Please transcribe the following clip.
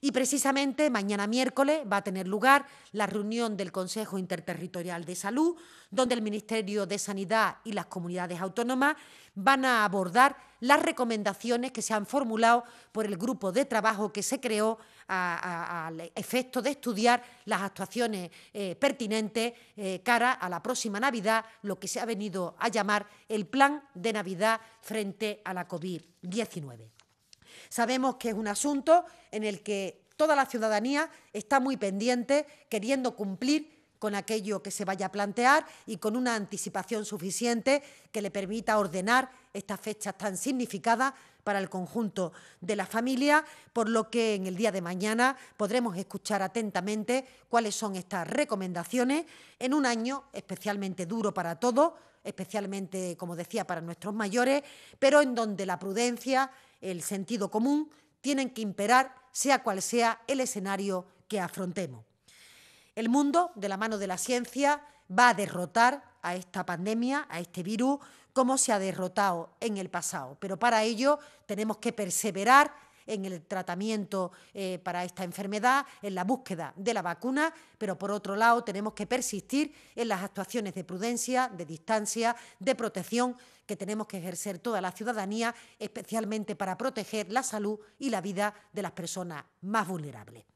Y precisamente mañana miércoles va a tener lugar la reunión del Consejo Interterritorial de Salud, donde el Ministerio de Sanidad y las comunidades autónomas van a abordar las recomendaciones que se han formulado por el grupo de trabajo que se creó al efecto de estudiar las actuaciones eh, pertinentes eh, cara a la próxima Navidad, lo que se ha venido a llamar el Plan de Navidad frente a la COVID-19. Sabemos que es un asunto en el que toda la ciudadanía está muy pendiente, queriendo cumplir con aquello que se vaya a plantear y con una anticipación suficiente que le permita ordenar estas fechas tan significadas para el conjunto de la familia, por lo que en el día de mañana podremos escuchar atentamente cuáles son estas recomendaciones en un año especialmente duro para todos, especialmente, como decía, para nuestros mayores, pero en donde la prudencia, el sentido común, tienen que imperar, sea cual sea el escenario que afrontemos. El mundo, de la mano de la ciencia, va a derrotar a esta pandemia, a este virus, como se ha derrotado en el pasado. Pero para ello tenemos que perseverar en el tratamiento eh, para esta enfermedad, en la búsqueda de la vacuna, pero por otro lado tenemos que persistir en las actuaciones de prudencia, de distancia, de protección que tenemos que ejercer toda la ciudadanía, especialmente para proteger la salud y la vida de las personas más vulnerables.